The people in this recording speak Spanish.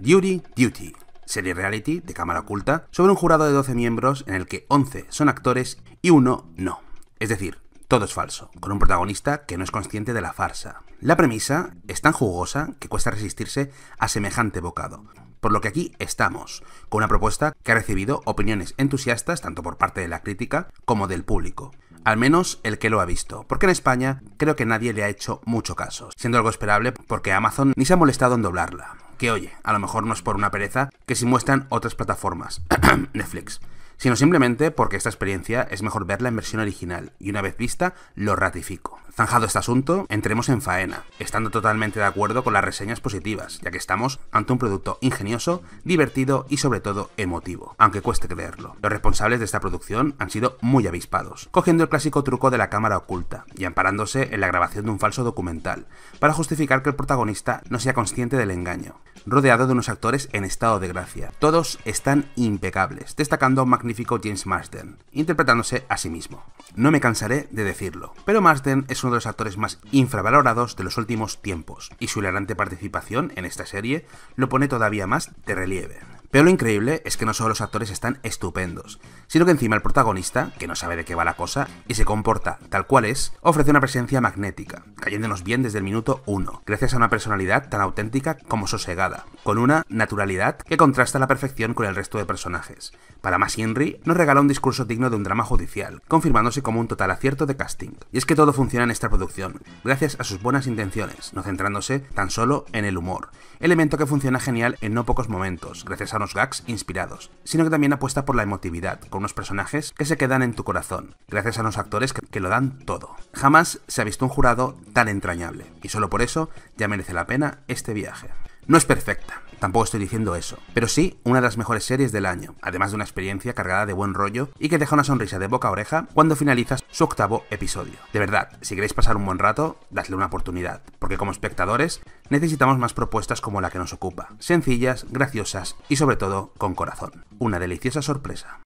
Duty Duty, serie reality de cámara oculta sobre un jurado de 12 miembros en el que 11 son actores y uno no. Es decir, todo es falso, con un protagonista que no es consciente de la farsa. La premisa es tan jugosa que cuesta resistirse a semejante bocado. Por lo que aquí estamos, con una propuesta que ha recibido opiniones entusiastas tanto por parte de la crítica como del público. Al menos el que lo ha visto, porque en España creo que nadie le ha hecho mucho caso, siendo algo esperable porque Amazon ni se ha molestado en doblarla que oye, a lo mejor no es por una pereza que si muestran otras plataformas, Netflix sino simplemente porque esta experiencia es mejor verla en versión original, y una vez vista, lo ratifico. Zanjado este asunto, entremos en faena, estando totalmente de acuerdo con las reseñas positivas, ya que estamos ante un producto ingenioso, divertido y sobre todo emotivo, aunque cueste creerlo. Los responsables de esta producción han sido muy avispados, cogiendo el clásico truco de la cámara oculta y amparándose en la grabación de un falso documental, para justificar que el protagonista no sea consciente del engaño, rodeado de unos actores en estado de gracia. Todos están impecables, destacando James Marsden, interpretándose a sí mismo. No me cansaré de decirlo, pero Marsden es uno de los actores más infravalorados de los últimos tiempos, y su hilarante participación en esta serie lo pone todavía más de relieve. Pero lo increíble es que no solo los actores están estupendos, sino que encima el protagonista, que no sabe de qué va la cosa y se comporta tal cual es, ofrece una presencia magnética cayéndonos bien desde el minuto 1, gracias a una personalidad tan auténtica como sosegada, con una naturalidad que contrasta la perfección con el resto de personajes. Para más Henry, nos regala un discurso digno de un drama judicial, confirmándose como un total acierto de casting. Y es que todo funciona en esta producción, gracias a sus buenas intenciones, no centrándose tan solo en el humor, elemento que funciona genial en no pocos momentos, gracias a unos gags inspirados, sino que también apuesta por la emotividad, con unos personajes que se quedan en tu corazón, gracias a los actores que, lo dan todo. Jamás se ha visto un jurado tan entrañable, y solo por eso ya merece la pena este viaje. No es perfecta, tampoco estoy diciendo eso, pero sí una de las mejores series del año, además de una experiencia cargada de buen rollo y que deja una sonrisa de boca a oreja cuando finalizas su octavo episodio. De verdad, si queréis pasar un buen rato, dadle una oportunidad, porque como espectadores necesitamos más propuestas como la que nos ocupa, sencillas, graciosas y sobre todo con corazón. Una deliciosa sorpresa.